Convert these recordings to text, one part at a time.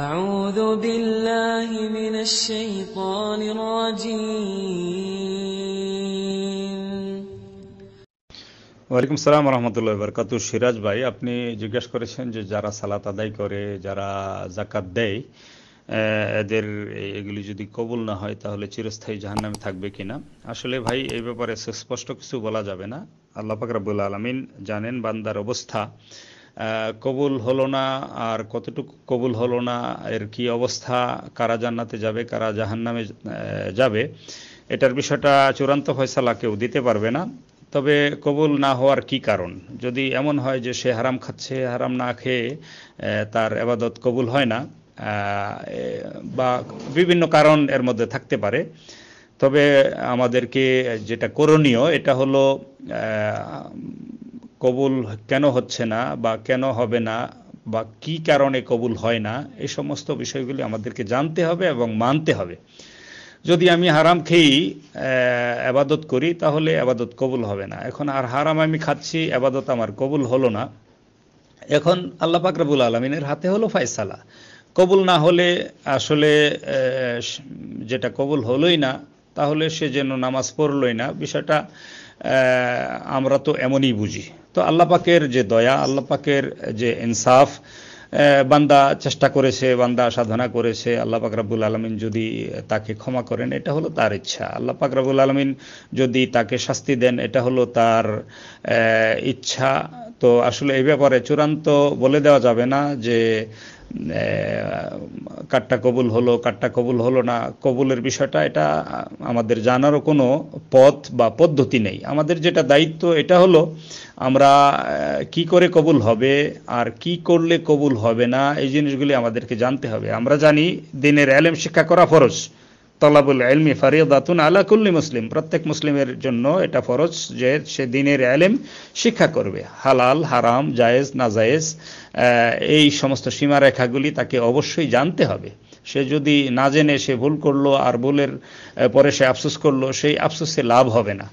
أعوذ بالله من الشيطان الرجيم ওয়ালাইকুম সালাম রহমতুল্লাহ বরকাত সিরাজ ভাই আপনি জিজ্ঞেস করেছেন যে যারা সালাত আদায় করে যারা জাকাত দেয় এদের এগুলি যদি কবুল না হয় তাহলে চিরস্থায়ী জাহান্নামে থাকবে কিনা আসলে ভাই এই ব্যাপারে স্পষ্ট কিছু বলা যাবে না আল্লাহ পাক আলমিন আলামিন জানেন বান্দার অবস্থা কবুল হলো না আর কতটুকু কবুল হলো না এর কি অবস্থা কারা জান্নাতে যাবে কারা জাহান্নামে যাবে এটার বিষয়টা চূড়ান্ত ফয়সালা কেউ দিতে পারবে না তবে কবুল না হওয়ার কি কারণ যদি এমন হয় যে সে হারাম খাচ্ছে হারাম না খেয়ে তার এবাদত কবুল হয় না বা বিভিন্ন কারণ এর মধ্যে থাকতে পারে তবে আমাদেরকে যেটা করণীয় এটা হলো কবুল কেন হচ্ছে না বা কেন হবে না বা কি কারণে কবুল হয় না এই সমস্ত বিষয়গুলি আমাদেরকে জানতে হবে এবং মানতে হবে যদি আমি হারাম খেয়েই আবাদত করি তাহলে আবাদত কবুল হবে না এখন আর হারাম আমি খাচ্ছি আবাদত আমার কবুল হলো না এখন আল্লাহ পাকরাবুল আলমিনের হাতে হলো ফায়সালা কবুল না হলে আসলে যেটা কবুল হলোই না তাহলে সে যেন নামাজ পড়লই না বিষয়টা আমরা তো এমনই বুঝি তো আল্লাহ পাকের যে দয়া পাকের যে ইনসাফ বান্দা চেষ্টা করেছে বান্দা সাধনা করেছে আল্লাহ পাকরাবুল আলমিন যদি তাকে ক্ষমা করেন এটা হলো তার ইচ্ছা আল্লাহ পাকরাবুল আলমিন যদি তাকে শাস্তি দেন এটা হলো তার ইচ্ছা তো আসলে এই ব্যাপারে চূড়ান্ত বলে দেওয়া যাবে না যে কাট্টা কবুল হলো কাট্টা কবুল হলো না কবুলের বিষয়টা এটা আমাদের জানারও কোনো পথ বা পদ্ধতি নেই আমাদের যেটা দায়িত্ব এটা হলো আমরা কি করে কবুল হবে আর কি করলে কবুল হবে না এই জিনিসগুলি আমাদেরকে জানতে হবে আমরা জানি দিনের অ্যালেম শিক্ষা করা ফরজ তলাবুল এলমি ফারিয়াতুন আলা কুল্লি মুসলিম প্রত্যেক মুসলিমের জন্য এটা ফরজ যে সে দিনের এলেম শিক্ষা করবে হালাল হারাম জায়েজ নাজায়েজ এই সমস্ত সীমারেখাগুলি তাকে অবশ্যই জানতে হবে সে যদি না জেনে সে ভুল করলো আর ভুলের পরে সে আফসোস করলো সেই আফসোসে লাভ হবে না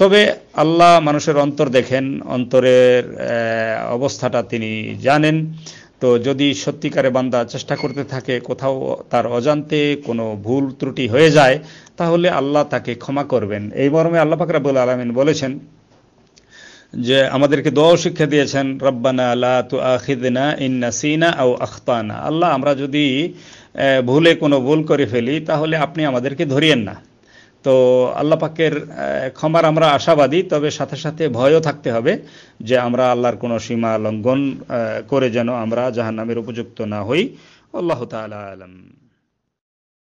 তবে আল্লাহ মানুষের অন্তর দেখেন অন্তরের অবস্থাটা তিনি জানেন তো যদি সত্যিকারে বান্দা চেষ্টা করতে থাকে কোথাও তার অজান্তে কোনো ভুল ত্রুটি হয়ে যায় তাহলে আল্লাহ তাকে ক্ষমা করবেন এই মর্মে আল্লাহ ফাকরাবুল আলমিন বলেছেন যে আমাদেরকে দোয়াও শিক্ষা দিয়েছেন রব্বানা আল্লাহ তু ইন্না সিনা ও আখতানা আল্লাহ আমরা যদি ভুলে কোনো ভুল করে ফেলি তাহলে আপনি আমাদেরকে ধরিয়েন না তো আল্লাহ পাকের ক্ষমার আমরা আশাবাদী তবে সাথে সাথে ভয়ও থাকতে হবে যে আমরা আল্লাহর কোনো সীমা লঙ্ঘন করে যেন আমরা জাহান্নামের উপযুক্ত না হই আল্লাহ তালা আলম